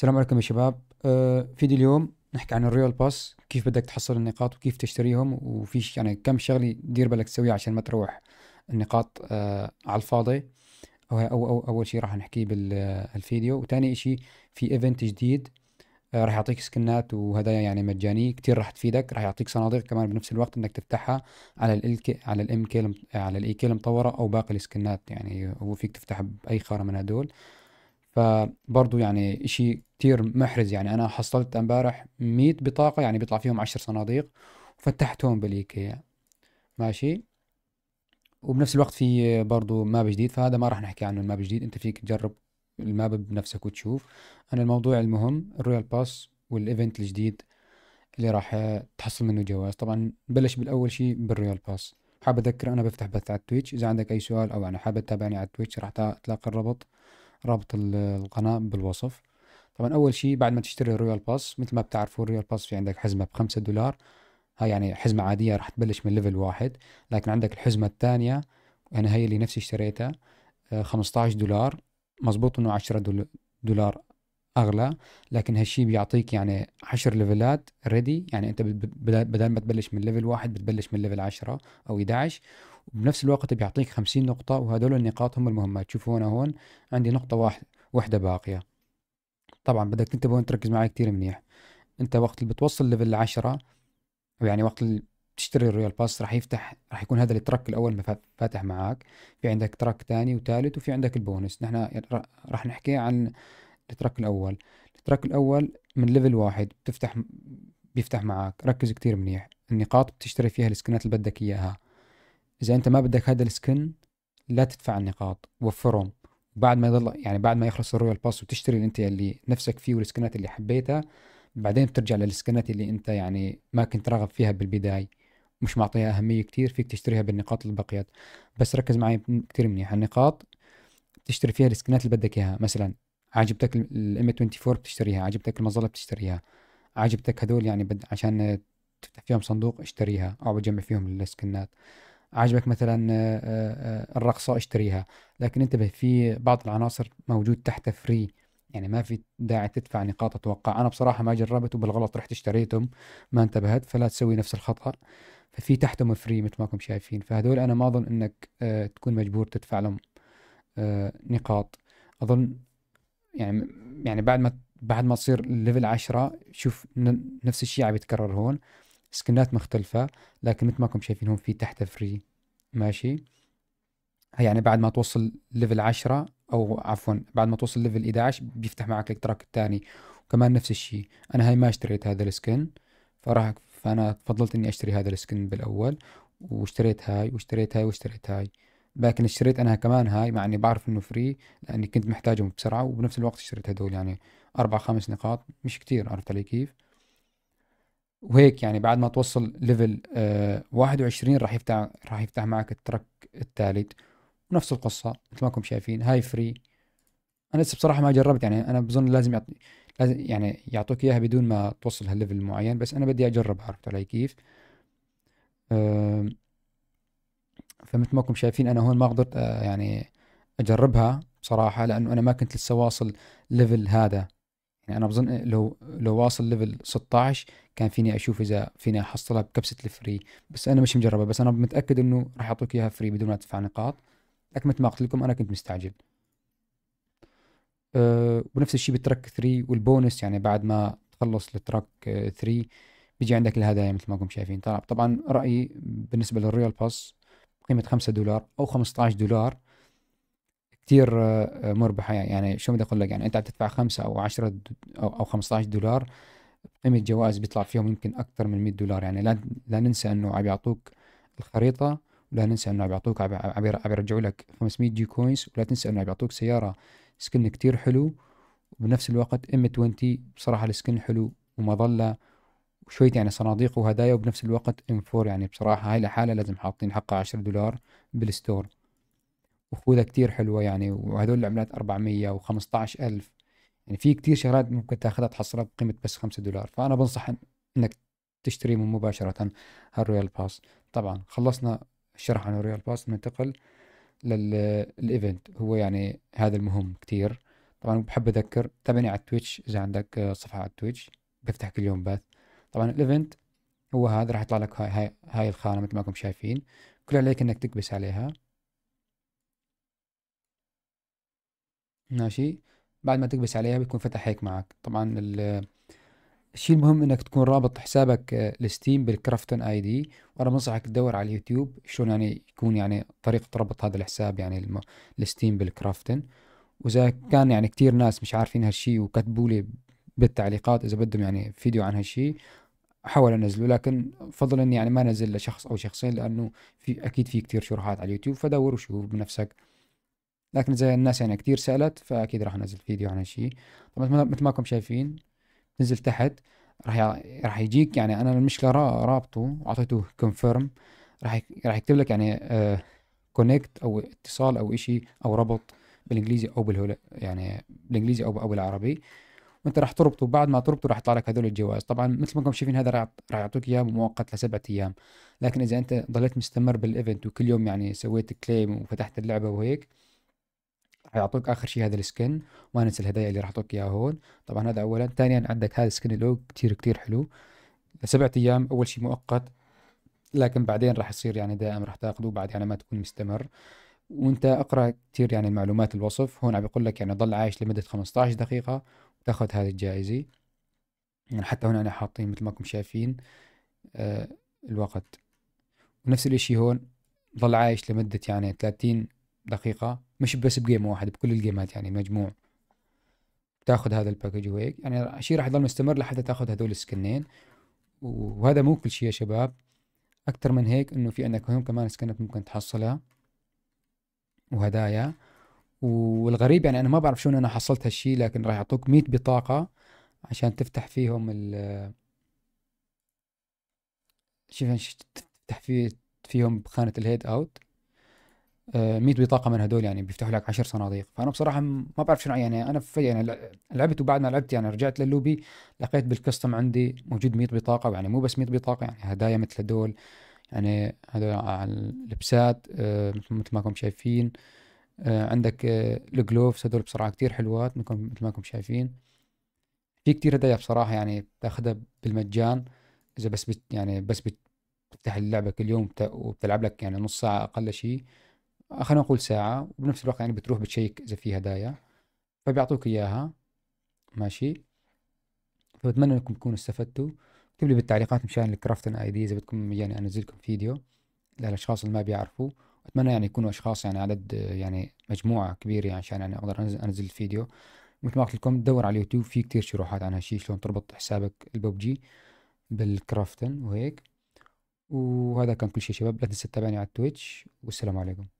السلام عليكم يا شباب آه، فيديو اليوم نحكي عن الريال باس كيف بدك تحصل النقاط وكيف تشتريهم وفي يعني كم شغله دير بالك تسويها عشان ما تروح النقاط آه، على الفاضي أو, أو, أو أول شيء راح نحكيه بالفيديو وثاني شيء في إيفنت جديد آه، راح يعطيك سكنات وهدايا يعني مجانية كتير راح تفيدك راح يعطيك صناديق كمان بنفس الوقت انك تفتحها على الالك على الام كي على الاي كي المطورة او باقي السكنات يعني هو فيك تفتحها باي خارة من هدول فبرضه يعني شيء كتير محرز يعني انا حصلت امبارح 100 بطاقه يعني بيطلع فيهم 10 صناديق وفتحتهم بالايكيا ماشي وبنفس الوقت في برضه ماب جديد فهذا ما راح نحكي عنه الماب جديد انت فيك تجرب الماب بنفسك وتشوف انا الموضوع المهم الرويال باس والايفنت الجديد اللي راح تحصل منه جواز طبعا بلش بالاول شيء بالرويال باس حاب اذكر انا بفتح بث على التويتش اذا عندك اي سؤال او انا حابب تتابعني على التويتش راح تلاقي الرابط رابط القناه بالوصف طبعا اول شيء بعد ما تشتري الرويال باس مثل ما بتعرفوا الرويال باس في عندك حزمه بخمسة دولار هاي يعني حزمه عاديه راح تبلش من ليفل واحد لكن عندك الحزمه الثانيه انا يعني هي اللي نفسي اشتريتها 15 آه، دولار مزبوط انه 10 دولار اغلى لكن هالشي بيعطيك يعني 10 ليفلات ريدي يعني انت بدل ما تبلش من ليفل واحد بتبلش من ليفل 10 او 11 وبنفس الوقت بيعطيك خمسين نقطة وهذول النقاط هم المهمة تشوفوا هون عندي نقطة واحد واحدة باقية طبعا بدك تنتبه وتركز معي كتير منيح انت وقت اللي بتوصل ليفل عشرة يعني وقت اللي تشتري الريال باس راح يفتح راح يكون هذا الترك الاول فاتح معك في عندك ترك ثاني وثالث وفي عندك البونس نحن راح نحكي عن الترك الاول الترك الاول من ليفل واحد بتفتح بيفتح معك ركز كتير منيح النقاط بتشتري فيها السكنات اللي بدك اياها اذا انت ما بدك هذا السكن لا تدفع النقاط وفرهم وبعد ما يضل يعني بعد ما يخلص الرويال باس وتشتري اللي انت اللي نفسك فيه والسكنات اللي حبيتها بعدين بترجع للسكنات اللي انت يعني ما كنت راغب فيها بالبدايه مش معطيها اهميه كتير فيك تشتريها بالنقاط اللي بقيت بس ركز معي كتير منيح النقاط بتشتري فيها السكنات اللي بدك اياها مثلا عجبتك الام 24 بتشتريها عجبتك المظله بتشتريها عجبتك هدول يعني بد... عشان تفتح فيهم صندوق اشتريها او بتجمع فيهم السكنات عجبك مثلا آه، آه، الرقصه اشتريها لكن انتبه في بعض العناصر موجود تحت فري يعني ما في داعي تدفع نقاط اتوقع انا بصراحه ما جربت وبالغلط رحت اشتريتهم ما انتبهت فلا تسوي نفس الخطا ففي تحتهم فري مثل ما كم شايفين فهدول انا ما اظن انك آه، تكون مجبور تدفع لهم نقاط اظن يعني يعني بعد ما بعد ما تصير ليفل عشرة شوف نفس الشيء عم يتكرر هون سكنات مختلفة لكن مثل ما كنتم شايفين هون في تحت فري ماشي هي يعني بعد ما توصل ليفل 10 او عفوا بعد ما توصل ليفل 11 بيفتح معك التراك الثاني وكمان نفس الشيء انا هاي ما اشتريت هذا السكن فراح فانا فضلت اني اشتري هذا السكن بالاول واشتريت هاي واشتريت هاي واشتريت هاي لكن اشتريت انا كمان هاي مع اني بعرف انه فري لاني كنت محتاجهم بسرعه وبنفس الوقت اشتريت هدول يعني اربع خمس نقاط مش كتير عرفت علي كيف؟ وهيك يعني بعد ما توصل ليفل آه 21 راح يفتح راح يفتح معك الترك الثالث ونفس القصة مثل ما كنتم شايفين هاي فري انا لسه بصراحة ما جربت يعني انا بظن لازم يعطي لازم يعني يعطوك اياها بدون ما توصل هالليفل المعين بس انا بدي اجرب عرفت علي كيف آه فمثل ما كنتم شايفين انا هون ما قدرت آه يعني اجربها بصراحة لانه انا ما كنت لسه واصل ليفل هذا يعني انا بظن لو لو واصل ليفل 16 كان فيني اشوف اذا فيني احصلها بكبسه الفري بس انا مش مجربها بس انا متاكد انه راح يعطوك اياها فري بدون ما تدفع نقاط لكن مثل ما قلت لكم انا كنت مستعجل أه ونفس الشيء بالترك 3 والبونس يعني بعد ما تخلص التراك 3 بيجي عندك الهدايا مثل ما انكم شايفين طبعا رايي بالنسبه للريال باس قيمه 5 دولار او 15 دولار كثير آه، آه، مربحه يعني،, يعني شو بدي اقول لك يعني انت عم تدفع 5 او 10 او 15 دولار قيمه جوائز بيطلع فيهم يمكن اكثر من 100 دولار يعني لا لا ننسى انه عم يعطوك الخريطه ولا ننسى انه عم يعطوك عم يرجعوا لك 500 جي كوينز ولا تنسى انه عم يعطوك سياره سكن كتير حلو وبنفس الوقت ام 20 بصراحه السكن حلو ومظله وشوية يعني صناديق وهدايا وبنفس الوقت ام 4 يعني بصراحه هاي لحالها لازم حاطين حقها 10 دولار بالستور وخوذه كتير حلوه يعني وهذول العملات 400 و 15000 ألف يعني في كتير شغلات ممكن تاخذها تحصلها بقيمه بس 5 دولار فانا بنصح انك تشتري من مباشره هالرويال باس طبعا خلصنا الشرح عن الرويال باس ننتقل للايفنت هو يعني هذا المهم كتير طبعا بحب اذكر تابعني على التويتش اذا عندك صفحه على التويتش بفتح كل يوم باث طبعا الايفنت هو هذا راح يطلع لك هاي, هاي, الخانه مثل ما كنتم شايفين كل عليك انك تكبس عليها ماشي بعد ما تكبس عليها بيكون فتح هيك معك طبعا الشيء المهم انك تكون رابط حسابك الستيم آه، بالكرافتون اي دي وانا بنصحك تدور على اليوتيوب شلون يعني يكون يعني طريقه ربط هذا الحساب يعني الستيم بالكرافتن واذا كان يعني كتير ناس مش عارفين هالشيء وكتبوا لي بالتعليقات اذا بدهم يعني فيديو عن هالشيء احاول انزله لكن بفضل اني يعني ما انزل لشخص او شخصين لانه في اكيد في كتير شروحات على اليوتيوب فدور وشوف بنفسك لكن اذا الناس يعني كثير سالت فاكيد راح انزل فيديو عن هالشيء طبعا مثل ما كم شايفين نزل تحت راح راح يجيك يعني انا المشكله را... رابطه واعطيته كونفيرم راح راح يكتب لك يعني كونكت آه، او اتصال او شيء او ربط بالانجليزي او بالهول يعني بالانجليزي او او بالعربي وانت راح تربطه بعد ما تربطه راح يطلع لك هذول الجوائز طبعا مثل ما كم شايفين هذا راح يعطوك اياه مؤقت لسبعة ايام لكن اذا انت ضليت مستمر بالايفنت وكل يوم يعني سويت كليم وفتحت اللعبه وهيك حيعطوك اخر شيء هذا السكن ما ننسى الهدايا اللي راح اعطوك اياها هون طبعا هذا اولا ثانيا عندك هذا السكن اللي كثير كثير حلو سبعة ايام اول شيء مؤقت لكن بعدين راح يصير يعني دائم راح تاخذه بعد يعني ما تكون مستمر وانت اقرا كثير يعني معلومات الوصف هون عم بيقول لك يعني ضل عايش لمده 15 دقيقه وتاخذ هذه الجائزه يعني حتى هنا انا حاطين مثل ما كم شايفين آه الوقت ونفس الاشي هون ضل عايش لمده يعني 30 دقيقه مش بس بجيم واحد بكل الجيمات يعني مجموع تاخذ هذا الباكج وهيك يعني شيء راح يضل مستمر لحتى تاخذ هذول السكنين وهذا مو كل شيء يا شباب اكثر من هيك انه في عندك هون كمان سكنات ممكن تحصلها وهدايا والغريب يعني انا ما بعرف شلون انا حصلت هالشيء لكن راح يعطوك 100 بطاقه عشان تفتح فيهم ال شوف تفتح فيهم بخانه الهيد اوت 100 آه، بطاقه من هدول يعني بيفتحوا لك 10 صناديق فانا بصراحه ما بعرف شنو يعني انا فجاه يعني لعبت وبعد ما لعبت يعني رجعت للوبي لقيت بالكستم عندي موجود 100 بطاقه يعني مو بس 100 بطاقه يعني هدايا مثل هدول يعني هدول على اللبسات آه، مثل ما كنتم شايفين آه، عندك الجلوفز هدول بصراحه كتير حلوات مثل ما كنتم شايفين في كتير هدايا بصراحه يعني بتاخذها بالمجان اذا بس بت يعني بس بتفتح اللعبه كل يوم وبتلعب لك يعني نص ساعه اقل شيء خلينا نقول ساعة وبنفس الوقت يعني بتروح بتشيك إذا في هدايا فبيعطوك إياها ماشي فبتمنى إنكم تكونوا استفدتوا اكتب لي بالتعليقات مشان الكرافتن اي دي إذا بدكم يعني أنزل لكم فيديو للأشخاص اللي ما بيعرفوا أتمنى يعني يكونوا أشخاص يعني عدد يعني مجموعة كبيرة يعني عشان يعني أقدر أنزل, أنزل الفيديو مثل ما قلت لكم دور على اليوتيوب في كتير شروحات عن هالشي شلون تربط حسابك الببجي بالكرافتن وهيك وهذا كان كل شيء شباب لا تنسى تتابعني على التويتش والسلام عليكم